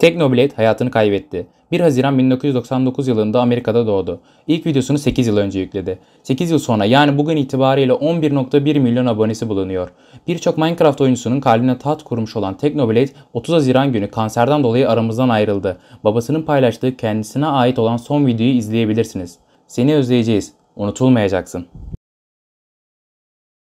Technoblade hayatını kaybetti. 1 Haziran 1999 yılında Amerika'da doğdu. İlk videosunu 8 yıl önce yükledi. 8 yıl sonra yani bugün itibariyle 11.1 milyon abonesi bulunuyor. Birçok Minecraft oyuncusunun kalbine taht kurmuş olan Technoblade 30 Haziran günü kanserden dolayı aramızdan ayrıldı. Babasının paylaştığı kendisine ait olan son videoyu izleyebilirsiniz. Seni özleyeceğiz. Unutulmayacaksın.